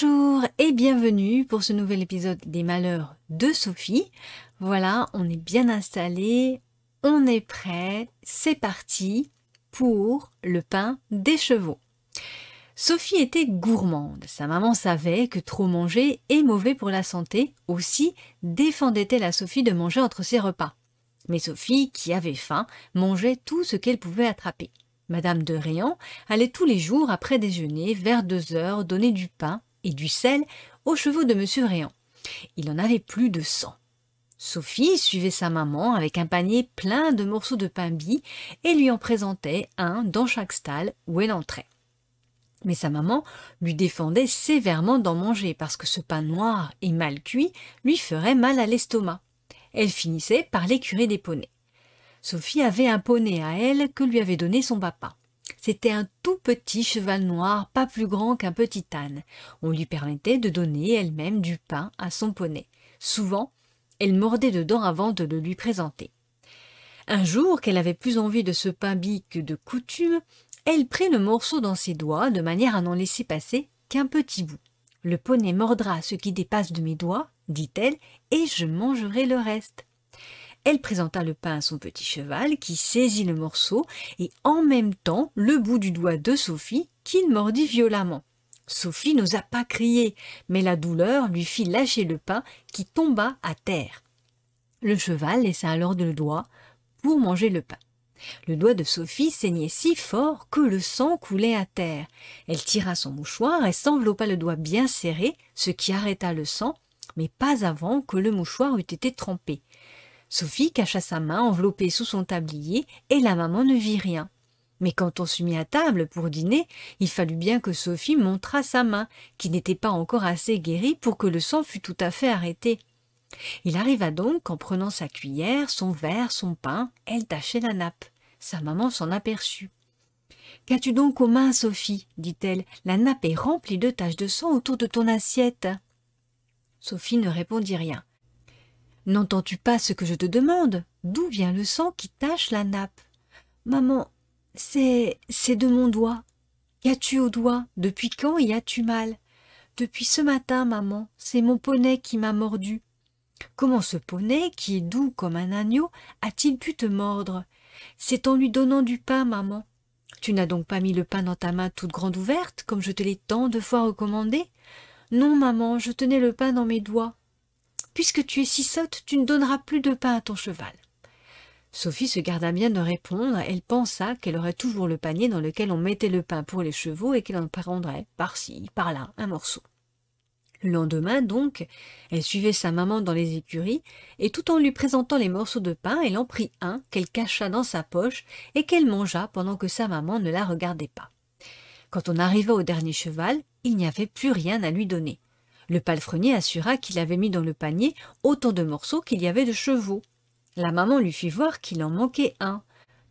Bonjour et bienvenue pour ce nouvel épisode des malheurs de Sophie. Voilà, on est bien installé, on est prêt, c'est parti pour le pain des chevaux. Sophie était gourmande. Sa maman savait que trop manger est mauvais pour la santé. Aussi défendait-elle à Sophie de manger entre ses repas. Mais Sophie, qui avait faim, mangeait tout ce qu'elle pouvait attraper. Madame de Réan allait tous les jours après déjeuner, vers deux heures, donner du pain et du sel aux chevaux de M. Réan. Il en avait plus de cent. Sophie suivait sa maman avec un panier plein de morceaux de pain bis et lui en présentait un dans chaque stalle où elle entrait. Mais sa maman lui défendait sévèrement d'en manger parce que ce pain noir et mal cuit lui ferait mal à l'estomac. Elle finissait par l'écurer des poneys. Sophie avait un poney à elle que lui avait donné son papa. C'était un tout petit cheval noir, pas plus grand qu'un petit âne. On lui permettait de donner elle-même du pain à son poney. Souvent, elle mordait dedans avant de le lui présenter. Un jour, qu'elle avait plus envie de ce pain bis que de coutume, elle prit le morceau dans ses doigts de manière à n'en laisser passer qu'un petit bout. Le poney mordra ce qui dépasse de mes doigts, dit-elle, et je mangerai le reste. Elle présenta le pain à son petit cheval, qui saisit le morceau, et en même temps le bout du doigt de Sophie, le mordit violemment. Sophie n'osa pas crier, mais la douleur lui fit lâcher le pain, qui tomba à terre. Le cheval laissa alors le doigt pour manger le pain. Le doigt de Sophie saignait si fort que le sang coulait à terre. Elle tira son mouchoir et s'enveloppa le doigt bien serré, ce qui arrêta le sang, mais pas avant que le mouchoir eût été trempé. Sophie cacha sa main enveloppée sous son tablier, et la maman ne vit rien. Mais quand on se mit à table pour dîner, il fallut bien que Sophie montrât sa main, qui n'était pas encore assez guérie pour que le sang fût tout à fait arrêté. Il arriva donc qu'en prenant sa cuillère, son verre, son pain, elle tâchait la nappe. Sa maman s'en aperçut. Qu'as-tu donc aux mains, Sophie dit-elle. La nappe est remplie de taches de sang autour de ton assiette. Sophie ne répondit rien. N'entends-tu pas ce que je te demande D'où vient le sang qui tache la nappe Maman, c'est. c'est de mon doigt. Qu'as-tu au doigt Depuis quand y as-tu mal Depuis ce matin, maman, c'est mon poney qui m'a mordu. Comment ce poney, qui est doux comme un agneau, a-t-il pu te mordre C'est en lui donnant du pain, maman. Tu n'as donc pas mis le pain dans ta main toute grande ouverte, comme je te l'ai tant de fois recommandé Non, maman, je tenais le pain dans mes doigts puisque tu es si sotte, tu ne donneras plus de pain à ton cheval. Sophie se garda bien de répondre, elle pensa qu'elle aurait toujours le panier dans lequel on mettait le pain pour les chevaux et qu'elle en prendrait, par-ci, par-là, un morceau. Le lendemain, donc, elle suivait sa maman dans les écuries, et tout en lui présentant les morceaux de pain, elle en prit un qu'elle cacha dans sa poche et qu'elle mangea pendant que sa maman ne la regardait pas. Quand on arriva au dernier cheval, il n'y avait plus rien à lui donner. Le palefrenier assura qu'il avait mis dans le panier autant de morceaux qu'il y avait de chevaux. La maman lui fit voir qu'il en manquait un.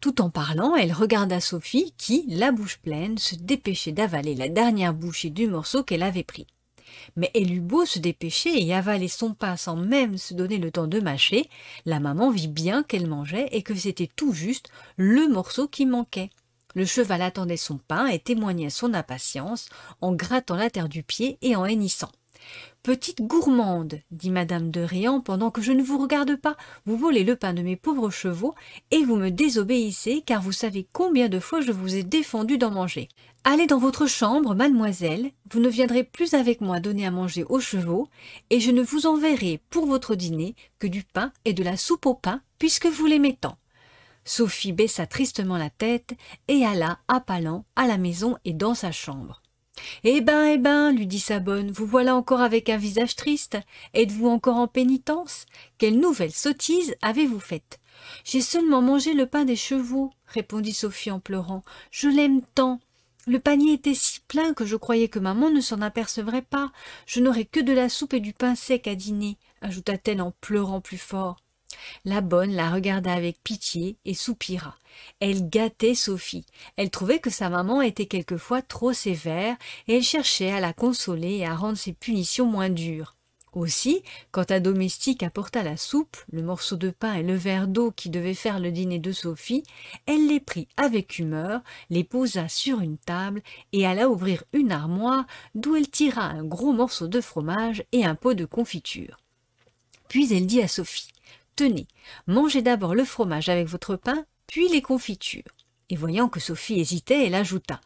Tout en parlant, elle regarda Sophie qui, la bouche pleine, se dépêchait d'avaler la dernière bouchée du morceau qu'elle avait pris. Mais elle eut beau se dépêcher et avaler son pain sans même se donner le temps de mâcher, la maman vit bien qu'elle mangeait et que c'était tout juste le morceau qui manquait. Le cheval attendait son pain et témoignait son impatience en grattant la terre du pied et en hennissant. Petite gourmande, dit madame de Riant, pendant que je ne vous regarde pas, vous volez le pain de mes pauvres chevaux, et vous me désobéissez, car vous savez combien de fois je vous ai défendu d'en manger. Allez dans votre chambre, mademoiselle, vous ne viendrez plus avec moi donner à manger aux chevaux, et je ne vous enverrai pour votre dîner que du pain et de la soupe au pain, puisque vous l'aimez tant. Sophie baissa tristement la tête et alla à Palan à la maison et dans sa chambre. Eh ben, eh ben, lui dit sa bonne, vous voilà encore avec un visage triste. Êtes-vous encore en pénitence Quelle nouvelle sottise avez-vous faite J'ai seulement mangé le pain des chevaux, répondit Sophie en pleurant. Je l'aime tant. Le panier était si plein que je croyais que maman ne s'en apercevrait pas. Je n'aurais que de la soupe et du pain sec à dîner, ajouta-t-elle en pleurant plus fort. La bonne la regarda avec pitié et soupira. Elle gâtait Sophie. Elle trouvait que sa maman était quelquefois trop sévère et elle cherchait à la consoler et à rendre ses punitions moins dures. Aussi, quand un domestique apporta la soupe, le morceau de pain et le verre d'eau qui devait faire le dîner de Sophie, elle les prit avec humeur, les posa sur une table et alla ouvrir une armoire d'où elle tira un gros morceau de fromage et un pot de confiture. Puis elle dit à Sophie Tenez, mangez d'abord le fromage avec votre pain, puis les confitures. Et voyant que Sophie hésitait, elle ajouta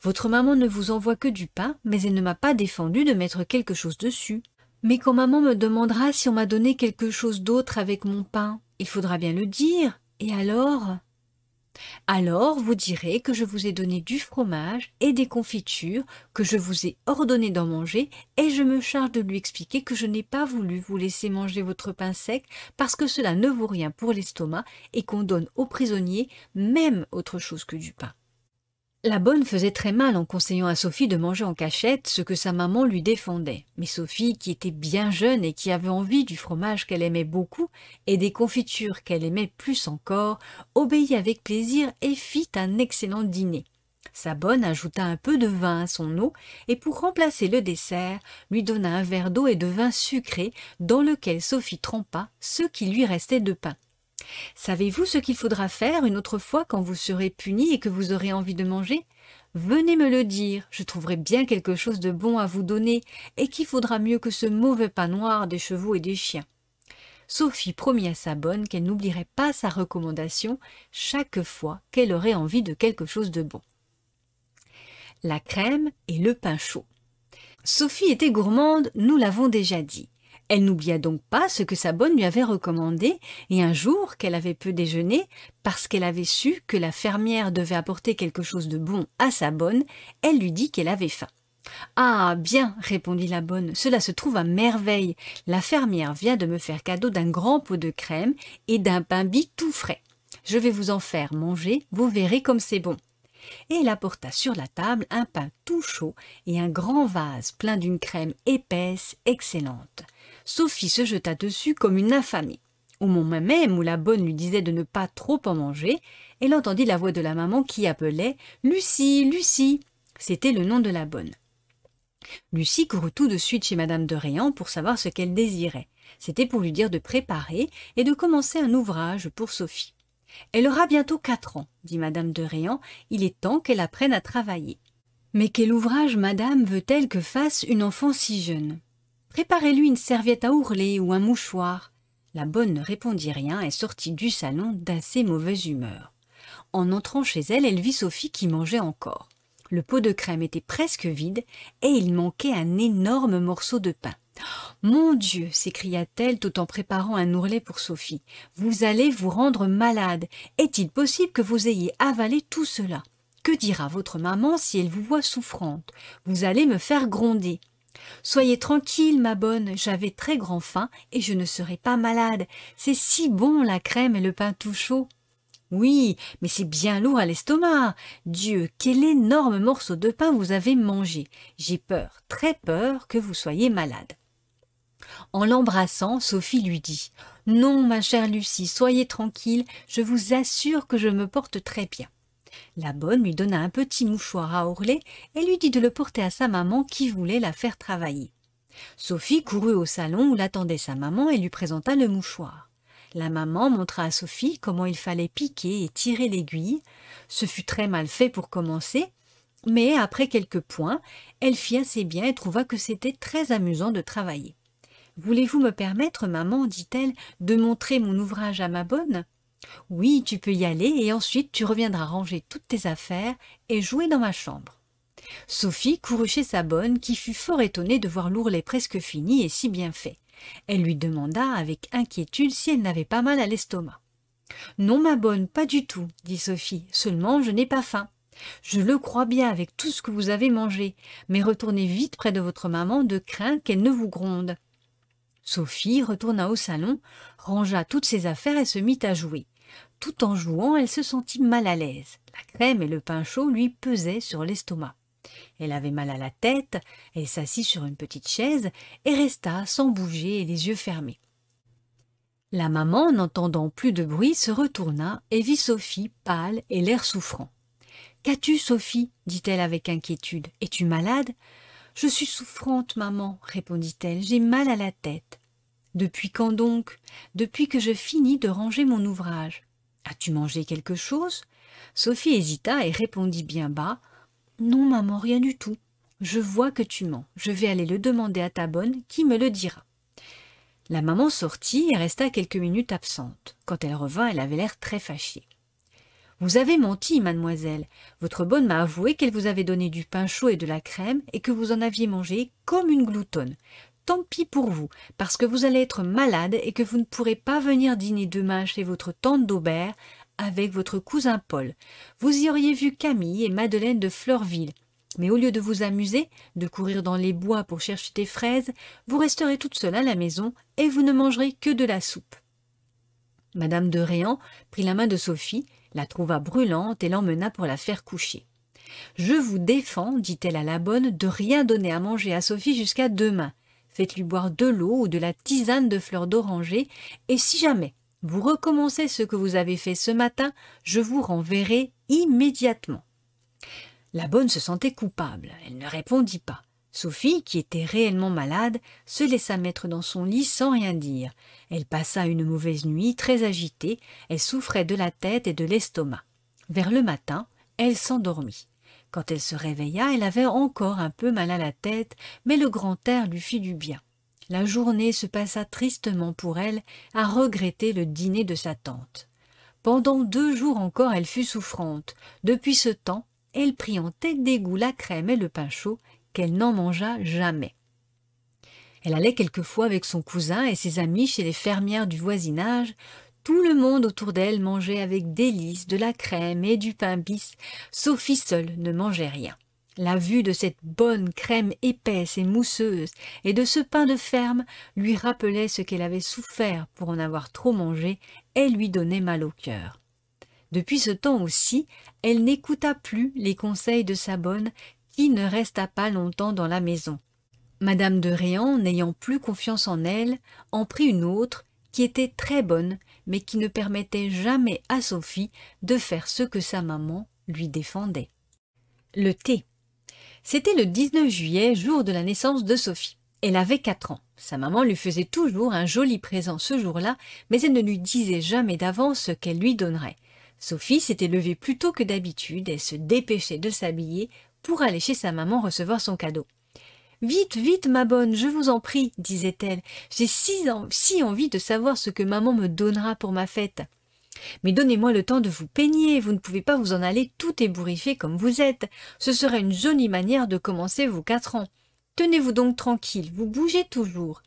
Votre maman ne vous envoie que du pain, mais elle ne m'a pas défendu de mettre quelque chose dessus. Mais quand maman me demandera si on m'a donné quelque chose d'autre avec mon pain, il faudra bien le dire. Et alors alors vous direz que je vous ai donné du fromage et des confitures, que je vous ai ordonné d'en manger, et je me charge de lui expliquer que je n'ai pas voulu vous laisser manger votre pain sec parce que cela ne vaut rien pour l'estomac et qu'on donne aux prisonniers même autre chose que du pain. La bonne faisait très mal en conseillant à Sophie de manger en cachette ce que sa maman lui défendait. Mais Sophie, qui était bien jeune et qui avait envie du fromage qu'elle aimait beaucoup et des confitures qu'elle aimait plus encore, obéit avec plaisir et fit un excellent dîner. Sa bonne ajouta un peu de vin à son eau et pour remplacer le dessert, lui donna un verre d'eau et de vin sucré dans lequel Sophie trempa ce qui lui restait de pain. Savez-vous ce qu'il faudra faire une autre fois quand vous serez puni et que vous aurez envie de manger Venez me le dire, je trouverai bien quelque chose de bon à vous donner, et qui faudra mieux que ce mauvais pain noir des chevaux et des chiens. Sophie promit à sa bonne qu'elle n'oublierait pas sa recommandation chaque fois qu'elle aurait envie de quelque chose de bon. La crème et le pain chaud. Sophie était gourmande, nous l'avons déjà dit. Elle n'oublia donc pas ce que sa bonne lui avait recommandé, et un jour qu'elle avait peu déjeuné, parce qu'elle avait su que la fermière devait apporter quelque chose de bon à sa bonne, elle lui dit qu'elle avait faim. Ah. Bien, répondit la bonne, cela se trouve à merveille. La fermière vient de me faire cadeau d'un grand pot de crème et d'un pain bis tout frais. Je vais vous en faire manger, vous verrez comme c'est bon et elle apporta sur la table un pain tout chaud et un grand vase plein d'une crème épaisse, excellente. Sophie se jeta dessus comme une affamée. Au moment même où la bonne lui disait de ne pas trop en manger, elle entendit la voix de la maman qui appelait Lucie, Lucie. C'était le nom de la bonne. Lucie courut tout de suite chez madame de Réan pour savoir ce qu'elle désirait. C'était pour lui dire de préparer et de commencer un ouvrage pour Sophie. Elle aura bientôt quatre ans, dit madame de Réan, il est temps qu'elle apprenne à travailler. Mais quel ouvrage madame veut-elle que fasse une enfant si jeune Préparez-lui une serviette à ourler ou un mouchoir. La bonne ne répondit rien et sortit du salon d'assez mauvaise humeur. En entrant chez elle, elle vit Sophie qui mangeait encore. Le pot de crème était presque vide et il manquait un énorme morceau de pain. Mon Dieu s'écria-t-elle tout en préparant un ourlet pour Sophie. Vous allez vous rendre malade. Est-il possible que vous ayez avalé tout cela Que dira votre maman si elle vous voit souffrante Vous allez me faire gronder. Soyez tranquille, ma bonne, j'avais très grand faim et je ne serai pas malade. C'est si bon la crème et le pain tout chaud. Oui, mais c'est bien lourd à l'estomac. Dieu, quel énorme morceau de pain vous avez mangé. J'ai peur, très peur, que vous soyez malade. En l'embrassant, Sophie lui dit. Non, ma chère Lucie, soyez tranquille, je vous assure que je me porte très bien. La bonne lui donna un petit mouchoir à ourler et lui dit de le porter à sa maman qui voulait la faire travailler. Sophie courut au salon où l'attendait sa maman et lui présenta le mouchoir. La maman montra à Sophie comment il fallait piquer et tirer l'aiguille. Ce fut très mal fait pour commencer, mais après quelques points, elle fit assez bien et trouva que c'était très amusant de travailler. Voulez-vous me permettre, maman, dit-elle, de montrer mon ouvrage à ma bonne oui, tu peux y aller et ensuite tu reviendras ranger toutes tes affaires et jouer dans ma chambre. Sophie courut chez sa bonne qui fut fort étonnée de voir l'ourlet presque fini et si bien fait. Elle lui demanda avec inquiétude si elle n'avait pas mal à l'estomac. Non, ma bonne, pas du tout, dit Sophie, seulement je n'ai pas faim. Je le crois bien avec tout ce que vous avez mangé, mais retournez vite près de votre maman de crainte qu'elle ne vous gronde. Sophie retourna au salon, rangea toutes ses affaires et se mit à jouer. Tout en jouant, elle se sentit mal à l'aise. La crème et le pain chaud lui pesaient sur l'estomac. Elle avait mal à la tête, elle s'assit sur une petite chaise et resta sans bouger et les yeux fermés. La maman, n'entendant plus de bruit, se retourna et vit Sophie pâle et l'air souffrant. Qu'as-tu, Sophie dit-elle avec inquiétude. Es-tu malade Je suis souffrante, maman, répondit-elle. J'ai mal à la tête. Depuis quand donc Depuis que je finis de ranger mon ouvrage. As-tu mangé quelque chose Sophie hésita et répondit bien bas Non, maman, rien du tout. Je vois que tu mens. Je vais aller le demander à ta bonne qui me le dira. La maman sortit et resta quelques minutes absente. Quand elle revint, elle avait l'air très fâchée. Vous avez menti, mademoiselle. Votre bonne m'a avoué qu'elle vous avait donné du pain chaud et de la crème et que vous en aviez mangé comme une gloutonne tant pis pour vous, parce que vous allez être malade et que vous ne pourrez pas venir dîner demain chez votre tante d'Aubert avec votre cousin Paul. Vous y auriez vu Camille et Madeleine de Fleurville. Mais au lieu de vous amuser, de courir dans les bois pour chercher des fraises, vous resterez toute seule à la maison et vous ne mangerez que de la soupe. Madame de Réan prit la main de Sophie, la trouva brûlante et l'emmena pour la faire coucher. Je vous défends, dit-elle à la bonne, de rien donner à manger à Sophie jusqu'à demain faites-lui boire de l'eau ou de la tisane de fleurs d'oranger, et si jamais vous recommencez ce que vous avez fait ce matin, je vous renverrai immédiatement. La bonne se sentait coupable, elle ne répondit pas. Sophie, qui était réellement malade, se laissa mettre dans son lit sans rien dire. Elle passa une mauvaise nuit très agitée, elle souffrait de la tête et de l'estomac. Vers le matin, elle s'endormit. Quand elle se réveilla, elle avait encore un peu mal à la tête, mais le grand air lui fit du bien. La journée se passa tristement pour elle à regretter le dîner de sa tante. Pendant deux jours encore elle fut souffrante. Depuis ce temps, elle prit en tête dégoût la crème et le pain chaud qu'elle n'en mangea jamais. Elle allait quelquefois avec son cousin et ses amis chez les fermières du voisinage, tout le monde autour d'elle mangeait avec délice de la crème et du pain bis. Sophie seule ne mangeait rien. La vue de cette bonne crème épaisse et mousseuse et de ce pain de ferme lui rappelait ce qu'elle avait souffert pour en avoir trop mangé et lui donnait mal au cœur. Depuis ce temps aussi, elle n'écouta plus les conseils de sa bonne qui ne resta pas longtemps dans la maison. Madame de Réan, n'ayant plus confiance en elle, en prit une autre qui était très bonne mais qui ne permettait jamais à Sophie de faire ce que sa maman lui défendait. Le thé. C'était le 19 juillet, jour de la naissance de Sophie. Elle avait quatre ans. Sa maman lui faisait toujours un joli présent ce jour-là, mais elle ne lui disait jamais d'avance ce qu'elle lui donnerait. Sophie s'était levée plus tôt que d'habitude et se dépêchait de s'habiller pour aller chez sa maman recevoir son cadeau. Vite, vite, ma bonne, je vous en prie, disait-elle. J'ai si, envie de savoir ce que maman me donnera pour ma fête. Mais donnez-moi le temps de vous peigner, vous ne pouvez pas vous en aller tout ébouriffé comme vous êtes. Ce serait une jolie manière de commencer vos quatre ans. Tenez-vous donc tranquille, vous bougez toujours.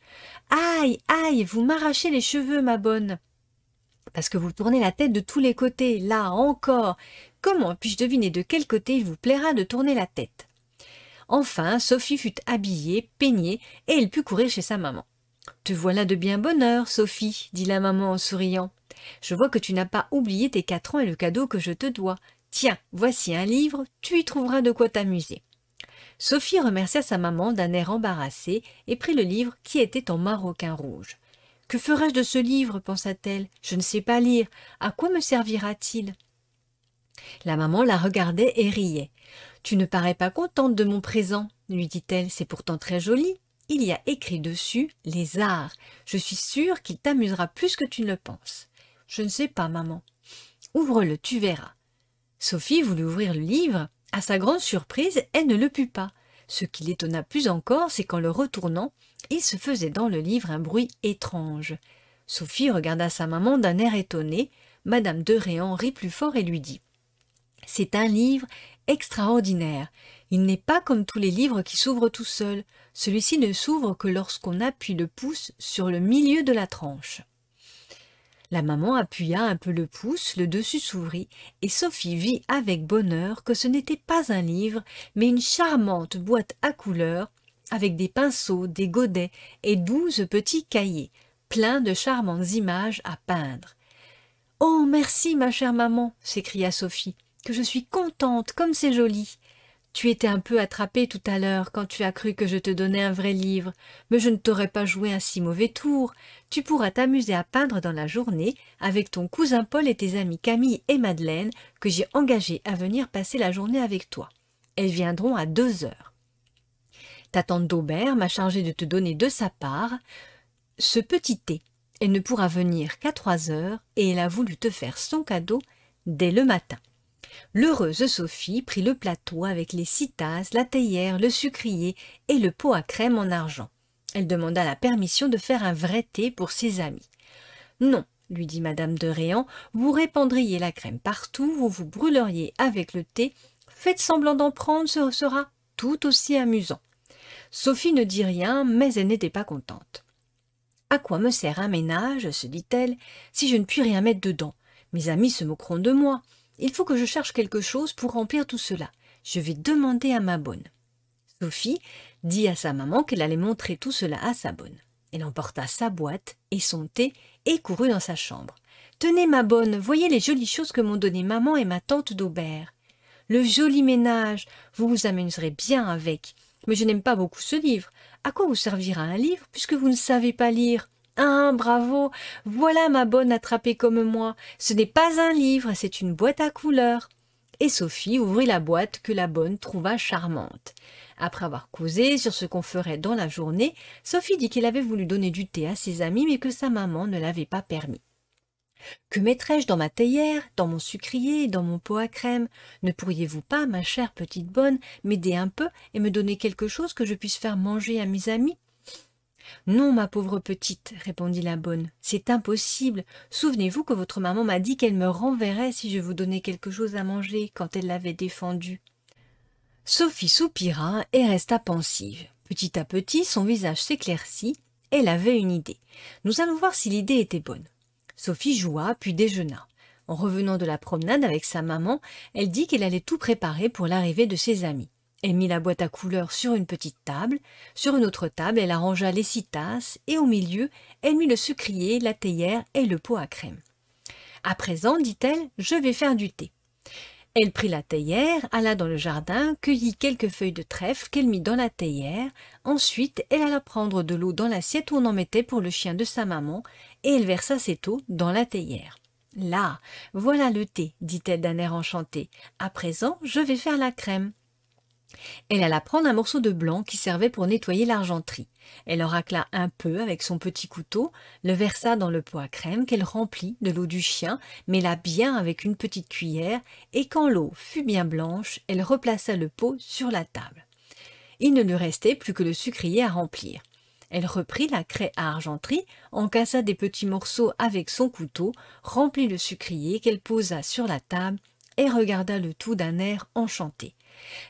Aïe, aïe, vous m'arrachez les cheveux, ma bonne. Parce que vous tournez la tête de tous les côtés, là encore. Comment puis-je deviner de quel côté il vous plaira de tourner la tête Enfin, Sophie fut habillée, peignée, et elle put courir chez sa maman. Te voilà de bien bonne heure, Sophie, dit la maman en souriant. Je vois que tu n'as pas oublié tes quatre ans et le cadeau que je te dois. Tiens, voici un livre, tu y trouveras de quoi t'amuser. Sophie remercia sa maman d'un air embarrassé et prit le livre qui était en maroquin rouge. Que ferai-je de ce livre pensa-t-elle. Je ne sais pas lire. À quoi me servira-t-il La maman la regardait et riait. Tu ne parais pas contente de mon présent, lui dit-elle, c'est pourtant très joli. Il y a écrit dessus les arts. Je suis sûre qu'il t'amusera plus que tu ne le penses. Je ne sais pas, maman. Ouvre-le, tu verras. Sophie voulut ouvrir le livre. À sa grande surprise, elle ne le put pas. Ce qui l'étonna plus encore, c'est qu'en le retournant, il se faisait dans le livre un bruit étrange. Sophie regarda sa maman d'un air étonné. Madame de Réan rit plus fort et lui dit C'est un livre extraordinaire. Il n'est pas comme tous les livres qui s'ouvrent tout seuls. Celui-ci ne s'ouvre que lorsqu'on appuie le pouce sur le milieu de la tranche. La maman appuya un peu le pouce, le dessus s'ouvrit, et Sophie vit avec bonheur que ce n'était pas un livre, mais une charmante boîte à couleurs, avec des pinceaux, des godets et douze petits cahiers, pleins de charmantes images à peindre. Oh. Merci, ma chère maman, s'écria Sophie que je suis contente, comme c'est joli. Tu étais un peu attrapée tout à l'heure quand tu as cru que je te donnais un vrai livre, mais je ne t'aurais pas joué un si mauvais tour. Tu pourras t'amuser à peindre dans la journée avec ton cousin Paul et tes amis Camille et Madeleine que j'ai engagés à venir passer la journée avec toi. Elles viendront à deux heures. Ta tante d'Aubert m'a chargé de te donner de sa part ce petit thé. Elle ne pourra venir qu'à trois heures et elle a voulu te faire son cadeau dès le matin. L'heureuse Sophie prit le plateau avec les six tasses, la théière, le sucrier et le pot à crème en argent. Elle demanda la permission de faire un vrai thé pour ses amis. Non, lui dit madame de Réan, vous répandriez la crème partout, vous vous brûleriez avec le thé, faites semblant d'en prendre, ce sera tout aussi amusant. Sophie ne dit rien, mais elle n'était pas contente. À quoi me sert un ménage, se dit-elle, si je ne puis rien mettre dedans Mes amis se moqueront de moi. Il faut que je cherche quelque chose pour remplir tout cela. Je vais demander à ma bonne. Sophie dit à sa maman qu'elle allait montrer tout cela à sa bonne. Elle emporta sa boîte et son thé et courut dans sa chambre. Tenez, ma bonne, voyez les jolies choses que m'ont données maman et ma tante d'Aubert. Le joli ménage, vous vous amuserez bien avec. Mais je n'aime pas beaucoup ce livre. À quoi vous servira un livre puisque vous ne savez pas lire « Ah, bravo. Voilà ma bonne attrapée comme moi. Ce n'est pas un livre, c'est une boîte à couleurs. Et Sophie ouvrit la boîte que la bonne trouva charmante. Après avoir causé sur ce qu'on ferait dans la journée, Sophie dit qu'elle avait voulu donner du thé à ses amis, mais que sa maman ne l'avait pas permis. Que mettrais-je dans ma théière, dans mon sucrier, dans mon pot à crème Ne pourriez-vous pas, ma chère petite bonne, m'aider un peu et me donner quelque chose que je puisse faire manger à mes amis non, ma pauvre petite, répondit la bonne, c'est impossible. Souvenez-vous que votre maman m'a dit qu'elle me renverrait si je vous donnais quelque chose à manger quand elle l'avait défendu. Sophie soupira et resta pensive. Petit à petit, son visage s'éclaircit. Elle avait une idée. Nous allons voir si l'idée était bonne. Sophie joua, puis déjeuna. En revenant de la promenade avec sa maman, elle dit qu'elle allait tout préparer pour l'arrivée de ses amis. Elle mit la boîte à couleurs sur une petite table. Sur une autre table, elle arrangea les six tasses et au milieu, elle mit le sucrier, la théière et le pot à crème. À présent, dit-elle, je vais faire du thé. Elle prit la théière, alla dans le jardin, cueillit quelques feuilles de trèfle qu'elle mit dans la théière. Ensuite, elle alla prendre de l'eau dans l'assiette où on en mettait pour le chien de sa maman, et elle versa cette eau dans la théière. Là, voilà le thé, dit-elle d'un air enchanté. À présent, je vais faire la crème. Elle alla prendre un morceau de blanc qui servait pour nettoyer l'argenterie. Elle en racla un peu avec son petit couteau, le versa dans le pot à crème qu'elle remplit de l'eau du chien, mêla bien avec une petite cuillère, et quand l'eau fut bien blanche, elle replaça le pot sur la table. Il ne lui restait plus que le sucrier à remplir. Elle reprit la craie à argenterie, en cassa des petits morceaux avec son couteau, remplit le sucrier qu'elle posa sur la table et regarda le tout d'un air enchanté.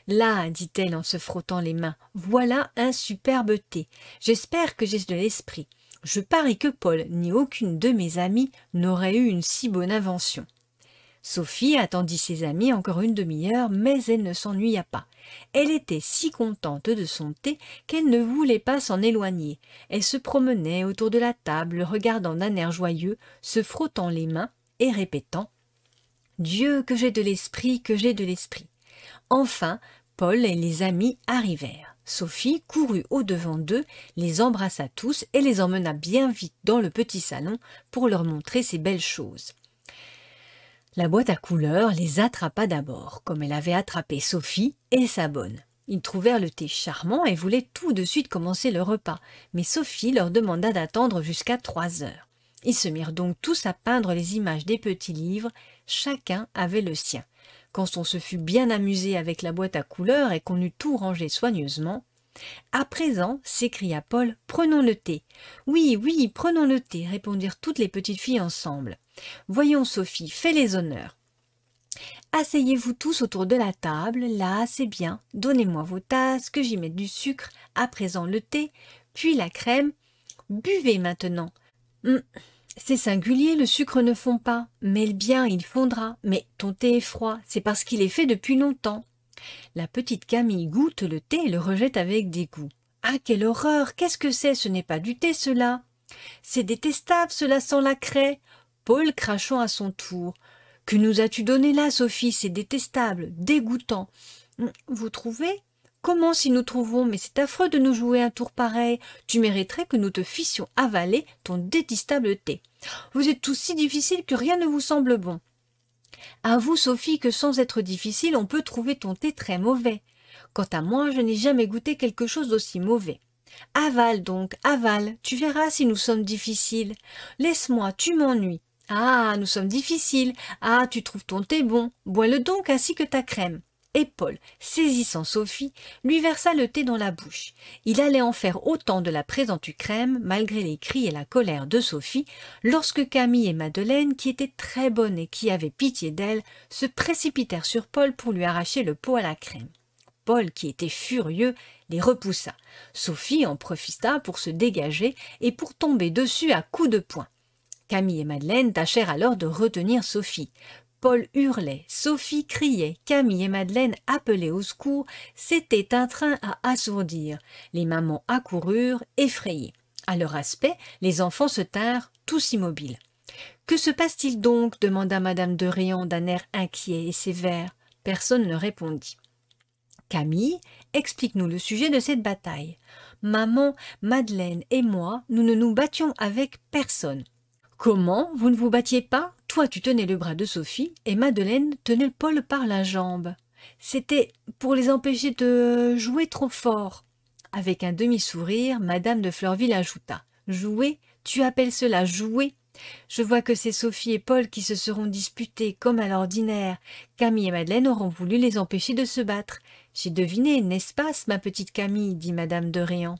Là, dit-elle en se frottant les mains, voilà un superbe thé. J'espère que j'ai de l'esprit. Je parie que Paul ni aucune de mes amies n'aurait eu une si bonne invention. Sophie attendit ses amis encore une demi-heure, mais elle ne s'ennuya pas. Elle était si contente de son thé qu'elle ne voulait pas s'en éloigner. Elle se promenait autour de la table, regardant d'un air joyeux, se frottant les mains et répétant Dieu que j'ai de l'esprit, que j'ai de l'esprit. Enfin, Paul et les amis arrivèrent. Sophie courut au-devant d'eux, les embrassa tous et les emmena bien vite dans le petit salon pour leur montrer ces belles choses. La boîte à couleurs les attrapa d'abord, comme elle avait attrapé Sophie et sa bonne. Ils trouvèrent le thé charmant et voulaient tout de suite commencer le repas, mais Sophie leur demanda d'attendre jusqu'à trois heures. Ils se mirent donc tous à peindre les images des petits livres, chacun avait le sien quand on se fut bien amusé avec la boîte à couleurs et qu'on eut tout rangé soigneusement, à présent, s'écria Paul, prenons le thé. Oui, oui, prenons le thé, répondirent toutes les petites filles ensemble. Voyons, Sophie, fais les honneurs. Asseyez-vous tous autour de la table, là, c'est bien. Donnez-moi vos tasses, que j'y mette du sucre, à présent le thé, puis la crème. Buvez maintenant. Hum. C'est singulier, le sucre ne fond pas. Mêle bien, il fondra. Mais ton thé est froid, c'est parce qu'il est fait depuis longtemps. La petite Camille goûte le thé et le rejette avec dégoût. Ah, quelle horreur Qu'est-ce que c'est Ce n'est pas du thé, cela C'est détestable, cela sent la craie Paul crachant à son tour. Que nous as-tu donné là, Sophie C'est détestable, dégoûtant. Hum, vous trouvez Comment si nous trouvons Mais c'est affreux de nous jouer un tour pareil. Tu mériterais que nous te fissions avaler ton détestable thé. Vous êtes tous si difficiles que rien ne vous semble bon. vous, Sophie, que sans être difficile, on peut trouver ton thé très mauvais. Quant à moi, je n'ai jamais goûté quelque chose d'aussi mauvais. Aval donc, aval, tu verras si nous sommes difficiles. Laisse-moi, tu m'ennuies. Ah, nous sommes difficiles. Ah, tu trouves ton thé bon. Bois-le donc ainsi que ta crème et Paul, saisissant Sophie, lui versa le thé dans la bouche. Il allait en faire autant de la présente crème, malgré les cris et la colère de Sophie, lorsque Camille et Madeleine, qui étaient très bonnes et qui avaient pitié d'elle, se précipitèrent sur Paul pour lui arracher le pot à la crème. Paul, qui était furieux, les repoussa. Sophie en profita pour se dégager et pour tomber dessus à coups de poing. Camille et Madeleine tâchèrent alors de retenir Sophie. Paul hurlait, Sophie criait, Camille et Madeleine appelaient au secours, c'était un train à assourdir. Les mamans accoururent, effrayées. À leur aspect, les enfants se tinrent, tous immobiles. Que se passe-t-il donc demanda madame de Réan d'un air inquiet et sévère. Personne ne répondit. Camille, explique-nous le sujet de cette bataille. Maman, Madeleine et moi, nous ne nous battions avec personne. Comment Vous ne vous battiez pas toi, tu tenais le bras de Sophie et Madeleine tenait Paul par la jambe. C'était pour les empêcher de jouer trop fort. Avec un demi-sourire, Madame de Fleurville ajouta Jouer Tu appelles cela jouer Je vois que c'est Sophie et Paul qui se seront disputés comme à l'ordinaire. Camille et Madeleine auront voulu les empêcher de se battre. J'ai deviné, n'est-ce pas, ma petite Camille dit Madame de Réan.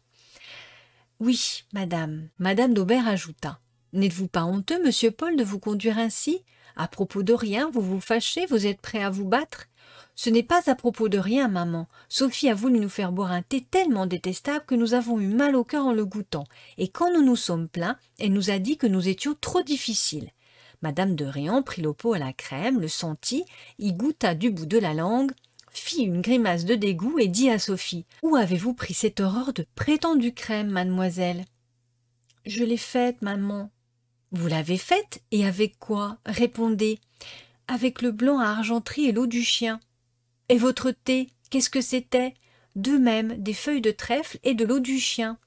Oui, madame. Madame d'Aubert ajouta N'êtes-vous pas honteux, monsieur Paul, de vous conduire ainsi À propos de rien, vous vous fâchez, vous êtes prêt à vous battre Ce n'est pas à propos de rien, maman. Sophie a voulu nous faire boire un thé tellement détestable que nous avons eu mal au cœur en le goûtant, et quand nous nous sommes plaints, elle nous a dit que nous étions trop difficiles. Madame de Réan prit le pot à la crème, le sentit, y goûta du bout de la langue, fit une grimace de dégoût et dit à Sophie Où avez-vous pris cette horreur de prétendue crème, mademoiselle Je l'ai faite, maman, vous l'avez faite, et avec quoi? Répondez. Avec le blanc à argenterie et l'eau du chien. Et votre thé, qu'est-ce que c'était? De même, des feuilles de trèfle et de l'eau du chien.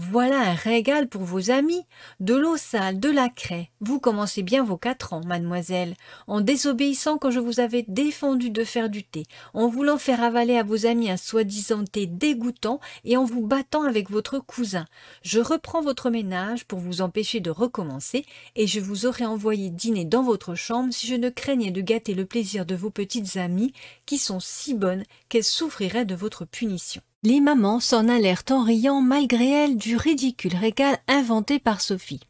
Voilà un régal pour vos amis. De l'eau sale, de la craie. Vous commencez bien vos quatre ans, mademoiselle, en désobéissant quand je vous avais défendu de faire du thé, en voulant faire avaler à vos amis un soi-disant thé dégoûtant et en vous battant avec votre cousin. Je reprends votre ménage pour vous empêcher de recommencer et je vous aurais envoyé dîner dans votre chambre si je ne craignais de gâter le plaisir de vos petites amies qui sont si bonnes qu'elles souffriraient de votre punition. Les mamans s'en allèrent en riant malgré elles du ridicule régal inventé par Sophie.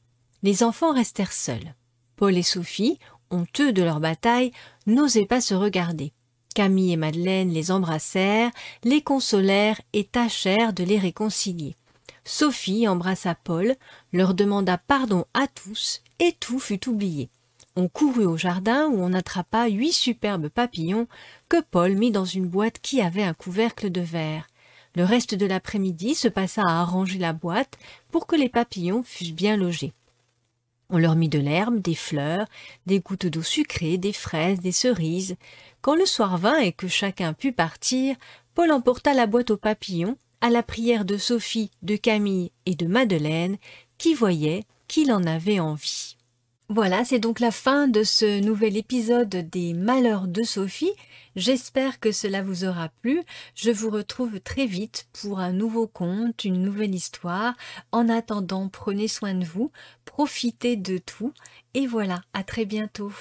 Les enfants restèrent seuls. Paul et Sophie, honteux de leur bataille, n'osaient pas se regarder. Camille et Madeleine les embrassèrent, les consolèrent et tâchèrent de les réconcilier. Sophie embrassa Paul, leur demanda pardon à tous, et tout fut oublié. On courut au jardin où on attrapa huit superbes papillons que Paul mit dans une boîte qui avait un couvercle de verre. Le reste de l'après-midi se passa à arranger la boîte pour que les papillons fussent bien logés. On leur mit de l'herbe, des fleurs, des gouttes d'eau sucrée, des fraises, des cerises. Quand le soir vint et que chacun put partir, Paul emporta la boîte aux papillons, à la prière de Sophie, de Camille et de Madeleine, qui voyaient qu'il en avait envie. Voilà, c'est donc la fin de ce nouvel épisode des Malheurs de Sophie. J'espère que cela vous aura plu. Je vous retrouve très vite pour un nouveau conte, une nouvelle histoire. En attendant, prenez soin de vous, profitez de tout. Et voilà, à très bientôt.